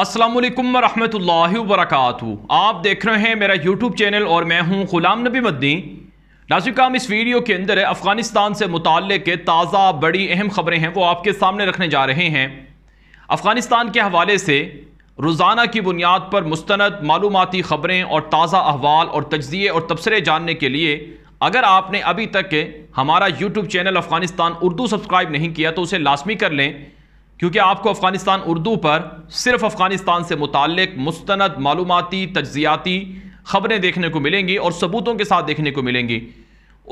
असलम वरहमतुल्ला वरक आप देख रहे हैं मेरा यूट्यूब चैनल और मैं हूं गुलाम नबी मदनी नाजिक हम इस वीडियो के अंदर अफ़गानिस्तान से मुतल के ताज़ा बड़ी अहम ख़बरें हैं वो आपके सामने रखने जा रहे हैं अफ़गानिस्तान के हवाले से रोज़ाना की बुनियाद पर मुस्ंद मालूमती ख़बरें और ताज़ा अहवाल और तजिए और तबसरे जानने के लिए अगर आपने अभी तक हमारा YouTube channel Afghanistan Urdu subscribe नहीं किया तो उसे लाजमी कर लें क्योंकि आपको अफ़गानिस्तान उर्दू पर सिर्फ अफ़गानिस्तान से मुतल मुस्ंद मालूमती तजियाती ख़बरें देखने को मिलेंगी और सबूतों के साथ देखने को मिलेंगी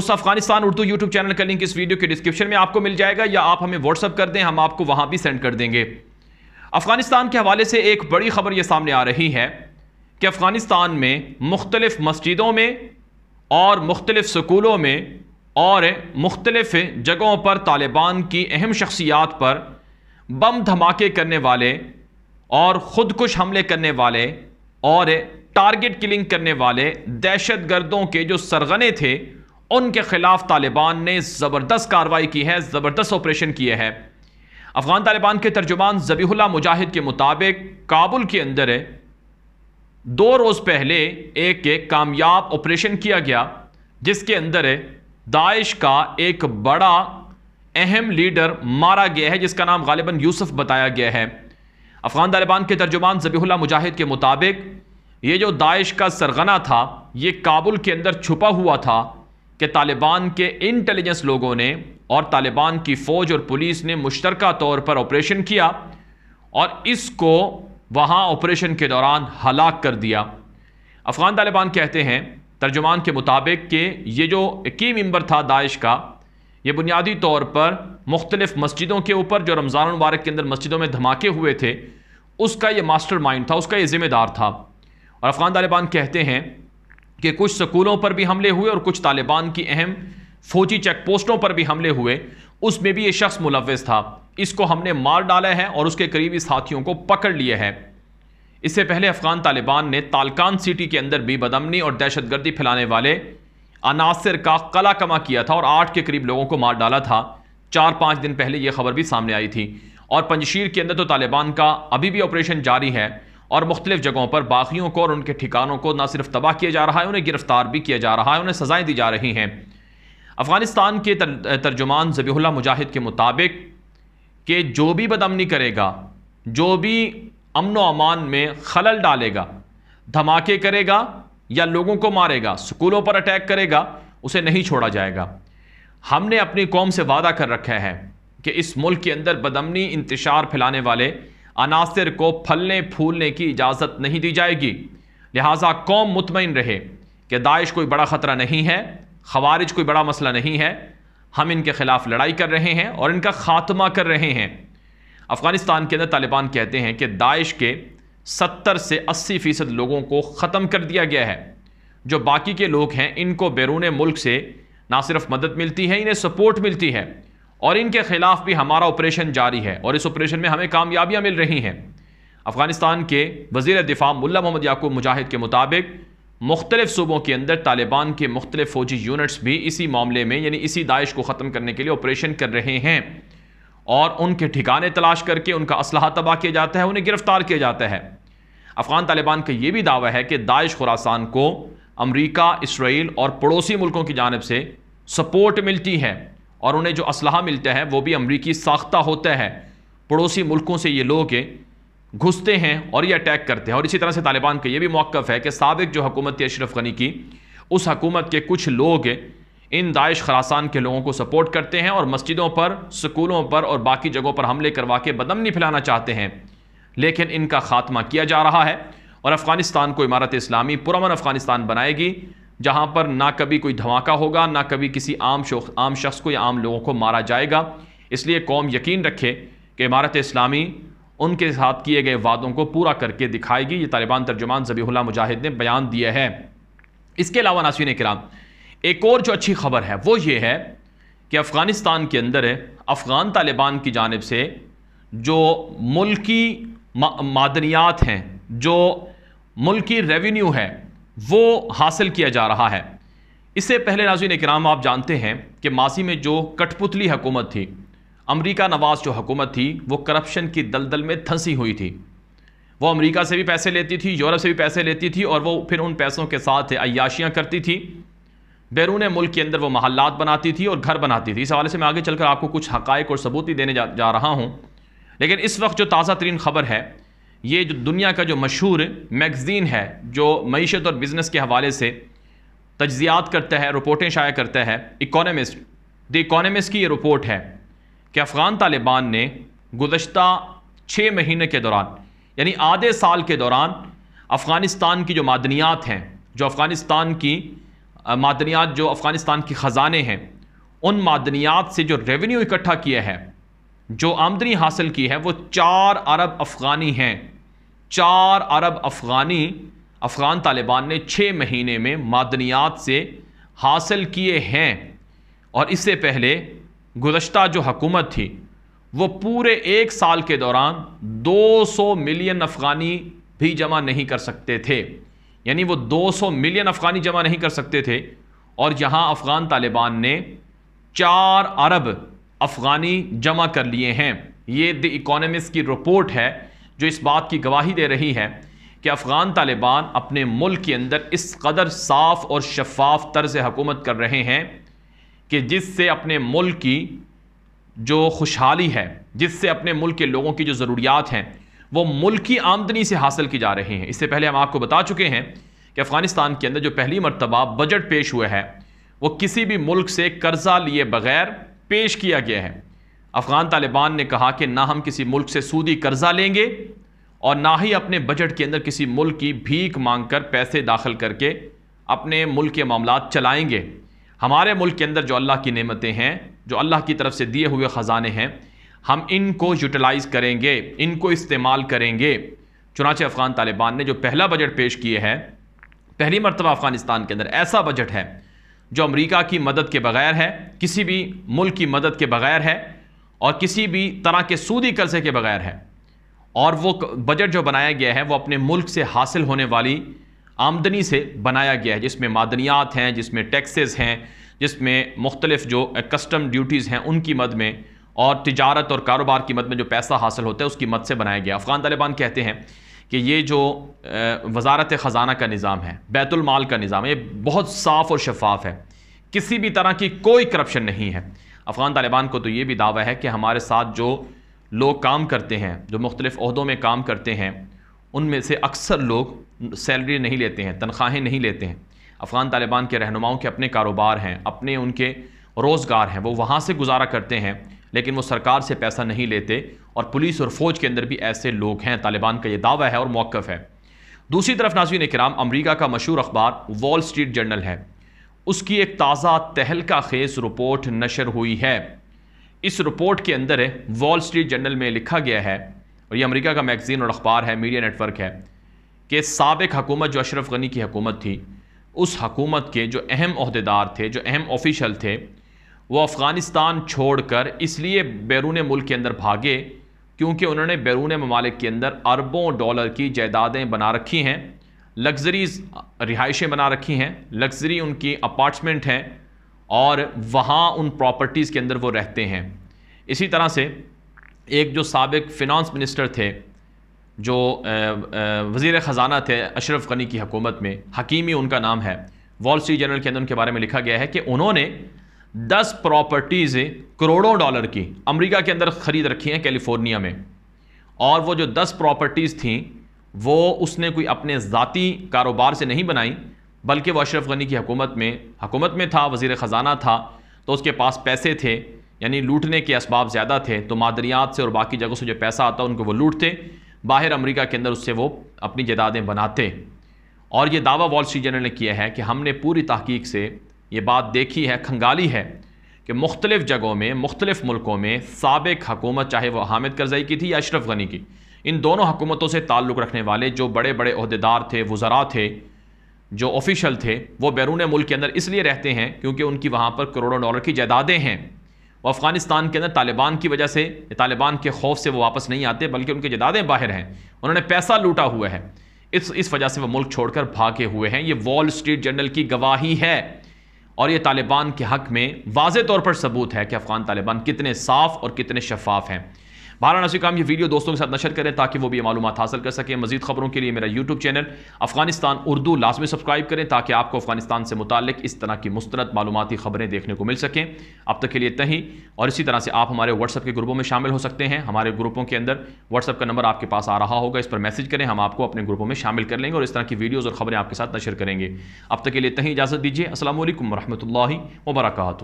उस अफ़गानिस्तान उर्दू यूट्यूब चैनल का लिंक इस वीडियो के डिस्क्रिप्शन में आपको मिल जाएगा या आप हमें व्हाट्सअप कर दें हम आपको वहाँ भी सेंड कर देंगे अफ़गानिस्तान के हवाले से एक बड़ी ख़बर यह सामने आ रही है कि अफ़गानिस्तान में मुख्तलिफ़ मस्जिदों में और मुख्तलिफ़ स्कूलों में और मुख्तलिफ़ जगहों पर तालिबान की अहम शख्सियात पर बम धमाके करने वाले और ख़ुदकुश हमले करने वाले और टारगेट किलिंग करने वाले दहशत गर्दों के जो सरगने थे उनके ख़िलाफ़ तालिबान ने ज़बरदस्त कार्रवाई की है ज़बरदस्त ऑपरेशन किए हैं अफ़गान तालिबान के तर्जुमान जबीहुल्ला मुजाहिद के मुताबिक काबुल के अंदर दो रोज़ पहले एक कामयाब ऑपरेशन किया गया जिसके अंदर दाइश का एक बड़ा अहम लीडर मारा गया है जिसका नाम गालिबा यूसुफ बताया गया है अफगान तालिबान के तर्जुमान जबीहुल्ला मुजाहिद के मुताबिक ये जो दाइश का सरगना था ये काबुल के अंदर छुपा हुआ था कि तालिबान के इंटेलिजेंस लोगों ने और तालिबान की फ़ौज और पुलिस ने मुश्तरक तौर पर ऑपरेशन किया और इसको वहाँ ऑपरेशन के दौरान हलाक कर दिया अफ़गान तालिबान कहते हैं तर्जुमान के मुताबिक कि ये जो की मम्बर था दाइश का ये बुनियादी तौर पर मुख्तलिफ़ मस्जिदों के ऊपर जो रमज़ान मुबारक के अंदर मस्जिदों में धमाके हुए थे उसका यह मास्टर माइंड था उसका यह ज़िम्मेदार था और अफ़गान तालिबान कहते हैं कि कुछ स्कूलों पर भी हमले हुए और कुछ तालिबान की अहम फौजी चेक पोस्टों पर भी हमले हुए उसमें भी ये शख्स मुलवस था इसको हमने मार डाला है और उसके करीबी साथियों को पकड़ लिया है इससे पहले अफ़गान तालिबान ने तालकान सिटी के अंदर भी बदमनी और दहशतगर्दी फैलाने वाले अनासर का कला कमा किया था और आठ के करीब लोगों को मार डाला था चार पाँच दिन पहले यह खबर भी सामने आई थी और पंजशीर के अंदर तो तालिबान का अभी भी ऑपरेशन जारी है और मुख्तलिफ जगहों पर बाकियों को और उनके ठिकानों को ना सिर्फ तबाह किया जा रहा है उन्हें गिरफ्तार भी किया जा रहा है उन्हें सज़ाएँ दी जा रही हैं अफ़गानिस्तान के तर्जुमान जबीहुल्ला मुजाहिद के मुताबिक कि जो भी बदमनी करेगा जो भी अमन अमान में खलल डालेगा धमाके करेगा या लोगों को मारेगा स्कूलों पर अटैक करेगा उसे नहीं छोड़ा जाएगा हमने अपनी कौम से वादा कर रखा है कि इस मुल्क के अंदर बदमनी इंतशार फैलाने वाले अनासर को फलने फूलने की इजाज़त नहीं दी जाएगी लिहाजा कौम मुतमिन रहे कि दाइश कोई बड़ा ख़तरा नहीं है खवारिज कोई बड़ा मसला नहीं है हम इनके ख़िलाफ़ लड़ाई कर रहे हैं और इनका खात्मा कर रहे हैं अफ़गानिस्तान के अंदर तालिबान कहते हैं कि दाइश के 70 से 80 फ़ीसद लोगों को ख़त्म कर दिया गया है जो बाकी के लोग हैं इनको बैरून मुल्क से ना सिर्फ मदद मिलती है इन्हें सपोर्ट मिलती है और इनके ख़िलाफ़ भी हमारा ऑपरेशन जारी है और इस ऑपरेशन में हमें कामयाबियाँ मिल रही हैं अफ़गानिस्तान के वजीर दिफा मुला मोहम्मद याकूब मुजाहिद के मुताबिक मुख्तलिफ सूबों के अंदर तालिबान के मुख्तलिफ फौजी यूनिट्स भी इसी मामले में यानी इसी दाइश को ख़त्म करने के लिए ऑपरेशन कर रहे हैं और उनके ठिकाने तलाश करके उनका असलाह तबाह किया जाता है उन्हें गिरफ्तार किया जाता है अफ़गान तालिबान का यह भी दावा है कि दाइश खुरासान को अमरीका इसराइल और पड़ोसी मुल्कों की जानब से सपोर्ट मिलती है और उन्हें जो असलाह मिलता है वो भी अमरीकी साख्ता होता है पड़ोसी मुल्कों से ये लोग घुसते हैं और ये अटैक करते हैं और इसी तरह से तालिबान का ये भी मौक़ है कि सबक जो हकूमत थी अशरफ गनी की उस हकूमत के कुछ लोग इन दाइश खरासान के लोगों को सपोर्ट करते हैं और मस्जिदों पर स्कूलों पर और बाकी जगहों पर हमले करवा के बदमनी फैलाना चाहते हैं लेकिन इनका खात्मा किया जा रहा है और अफ़गानिस्तान को इमारत इस्लामी पुरमन अफ़गानिस्तान बनाएगी जहाँ पर ना कभी कोई धमाका होगा ना कभी किसी आम शो आम शख्स को या आम लोगों को मारा जाएगा इसलिए कौम यकीन रखे कि इमारत इस्लामी उनके साथ किए गए वादों को पूरा करके दिखाएगी ये तालिबान तर्जुमान जबी मुजाहिद ने बयान दिया है इसके अलावा नासिन कराम एक और जो अच्छी खबर है वो ये है कि अफ़गानिस्तान के अंदर अफ़गान तालिबान की जानब से जो मुल्की मादनियात हैं जो मुल्की रेवेन्यू है वो हासिल किया जा रहा है इससे पहले नाजिन कराम आप जानते हैं कि माजी में जो कठपुतली हुकूमत थी अमरीका नवाज जो हकूमत थी वो करप्शन की दलदल में धंसी हुई थी वो अमरीका से भी पैसे लेती थी यूरोप से भी पैसे लेती थी और वो फिर उन पैसों के साथ अयाशियाँ करती थी बैरून मुल्क के अंदर वो महल्लात बनाती थी और घर बनाती थी इस हवाले से मैं आगे चलकर आपको कुछ हक़ और सबूत ही देने जा, जा रहा हूँ लेकिन इस वक्त जो ताज़ा तरीन ख़बर है ये जो दुनिया का जो मशहूर मैगज़ीन है जो मीशत और बिज़नेस के हवाले से तजियात करता है रिपोर्टें शाया करता है इकोनमिस्ट द इकोनमिस्ट की ये रिपोर्ट है कि अफ़गान तालिबान ने गुज्त छः महीने के दौरान यानी आधे साल के दौरान अफ़गानिस्तान की जो मादनियात हैं जो अफ़गानिस्तान की मादनियात जो अफ़गानिस्तान के ख़जाने हैं उन मादनियात से जो रेवेन्यू इकट्ठा किया है जो आमदनी हासिल की है वो चार अरब अफ़गानी हैं चार अरब अफ़गानी अफ़गान तालिबान ने छः महीने में मादनियात से हासिल किए हैं और इससे पहले गुज्त जो हकूमत थी वो पूरे एक साल के दौरान 200 मिलियन अफ़गानी भी जमा नहीं कर सकते थे यानी वो 200 मिलियन अफ़गानी जमा नहीं कर सकते थे और यहाँ अफ़गान तालिबान ने चार अरब अफ़गानी जमा कर लिए हैं ये द इकोनॉमिस्ट की रिपोर्ट है जो इस बात की गवाही दे रही है कि अफ़गान तालिबान अपने मुल्क के अंदर इस कदर साफ़ और शफाफ तर्ज हकूमत कर रहे हैं कि जिससे अपने मुल्क की जो खुशहाली है जिससे अपने मुल्क के लोगों की जो ज़रूरियात हैं वो मुल्क की आमदनी से हासिल की जा रही हैं इससे पहले हम आपको बता चुके हैं कि अफ़गानिस्तान के अंदर जो पहली मरतबा बजट पेश हुआ है वो किसी भी मुल्क से कर्जा लिए बगैर पेश किया गया है अफ़गान तालिबान ने कहा कि ना हम किसी मुल्क से सूदी कर्जा लेंगे और ना ही अपने बजट के अंदर किसी मुल्क की भीख मांग कर पैसे दाखिल करके अपने मुल्क के मामला चलाएँगे हमारे मुल्क के अंदर जो अल्लाह की नेमतें हैं जो अल्लाह की तरफ से दिए हुए ख़जाने हैं हम इनको यूटिलाइज़ करेंगे इनको इस्तेमाल करेंगे चुनाचे अफ़गान तालिबान ने जो पहला बजट पेश किए हैं पहली मरतबा अफ़गानिस्तान के अंदर ऐसा बजट है जो अमरीका की मदद के बगैर है किसी भी मुल्क की मदद के बगैर है और किसी भी तरह के सूदी कर्जे के बगैर है और वो बजट जो बनाया गया है वो अपने मुल्क से हासिल होने वाली आमदनी से बनाया गया है जिसमें मादनियात हैं जिसमें टैक्सेस हैं जिसमें मुख्तलिफ जो कस्टम ड्यूटीज़ हैं उनकी मद में और तजारत और कारोबार की मद में जो पैसा हासिल होता है उसकी मद से बनाया गया अफ़गान तालिबान कहते हैं कि ये जो वजारत ख़जाना का निज़ाम है बैतुलमाल का निज़ाम है ये बहुत साफ़ और शफाफ है किसी भी तरह की कोई करप्शन नहीं है अफ़गान तालिबान को तो ये भी दावा है कि हमारे साथ जो लोग काम करते हैं जो मुख्तलिफ़ों में काम करते हैं उनमें से अक्सर लोग सैलरी नहीं लेते हैं तनख्वाहें नहीं लेते हैं अफ़गान तालिबान के रहनुमाओं के अपने कारोबार हैं अपने उनके रोज़गार हैं वो वहाँ से गुजारा करते हैं लेकिन वो सरकार से पैसा नहीं लेते और पुलिस और फौज के अंदर भी ऐसे लोग हैं तालिबान का ये दावा है और मौक़ है दूसरी तरफ नाजीन कराम अमरीका का मशहूर अखबार वॉल स्ट्रीट जर्नल है उसकी एक ताज़ा तहलका खेज रिपोर्ट नशर हुई है इस रिपोर्ट के अंदर वॉल स्ट्रीट जर्नल में लिखा गया है और ये अमेरिका का मैगज़ीन और अखबार है मीडिया नेटवर्क है कि सबक हकूमत जो अशरफ गनी की हकूमत थी उस हकूमत के जो अहम अहदेदार थे जो अहम ऑफिशल थे वो अफ़गानिस्तान छोड़कर इसलिए बैरून मुल्क के अंदर भागे क्योंकि उन्होंने बैरून ममालिक के अंदर अरबों डॉलर की जायदादें बना रखी हैं लग्जरी रिहाइशें बना रखी हैं लग्जरी उनकी अपार्टमेंट हैं और वहाँ उन प्रॉपर्टीज़ के अंदर वो रहते हैं इसी तरह से एक जो सबक फ़िनांस मिनिस्टर थे जो वज़ी ख़ज़ाना थे अशरफ गनी की हकूमत में हकीमी उनका नाम है वॉल स्ट्रीट जर्नल के अंदर उनके बारे में लिखा गया है कि उन्होंने दस प्रॉपर्टीज़ करोड़ों डॉलर की अमेरिका के अंदर ख़रीद रखी हैं कैलिफोर्निया में और वो जो दस प्रॉपर्टीज़ थी वो उसने कोई अपने ज़ाती कारोबार से नहीं बनाई बल्कि वह अशरफ गनी की हकूमत में हकूमत में था वज़ी ख़जाना था तो उसके पास पैसे थे यानी लूटने के इसबाब ज़्यादा थे तो मादरियात से और बाकी जगहों से जो पैसा आता उनको वो लूटते बाहर अमरीका के अंदर उससे वो अपनी जदादें बनाते और ये दावा वॉल स्ट्रीट जनरल ने किया है कि हमने पूरी तहकीक से ये बात देखी है खंगाली है कि मुख्तलिफ़ जगहों में मुख्तलिफ़ मुल्कों में सबक हकूमत चाहे वह हामिद करजई की थी या अशरफ गनी की इन दोनों हकूमतों से ताल्लुक़ रखने वाले जो बड़े बड़े अहदेदार थे वज़रा थे जो ऑफिशल थे वो बैरून मुल्क के अंदर इसलिए रहते हैं क्योंकि उनकी वहाँ पर करोड़ों डॉलर की जायदादें हैं वो अफ़गानिस्तान के अंदर तालिबान की वजह से तालिबान के खौफ से वो वापस नहीं आते बल्कि उनकी जदादें बाहर हैं उन्होंने पैसा लूटा हुआ है इस इस वजह से वो मुल्क छोड़कर भागे हुए हैं ये वॉल स्ट्रीट जर्नल की गवाही है और ये तालिबान के हक में वाज तौर पर सबूत है कि अफ़गान तालिबान कितने साफ़ और कितने शफाफ हैं वाराणसी काम ये वीडियो दोस्तों के साथ नशर करें ताकि वो भी ये मालूम हासिल कर सकें मजीद खबरों के लिए मेरा यूट्यूब चैनल अफगानिस्तान उर्दू लाजमी सब्सक्राइब करें ताकि आपको अफगानिस्तान से मुतक इस तरह की मुस्तरद मालूमती खबरें देखने को मिल सकें अब तक के लिए तहीं और इसी तरह से आप हमारे व्हाट्सअप के ग्रुपों में शामिल हो सकते हैं हमारे ग्रुपों के अंदर व्हाट्सअप का नंबर आपके पास आ रहा होगा इस पर मैसेज करें हम आपको अपने ग्रुपों में शामिल कर लेंगे और इस तरह की वीडियोज़ और खबरें आपके साथ नशर करेंगे अब तक के लिए तहीं इजाज़त दीजिए असल वरहमल वबरक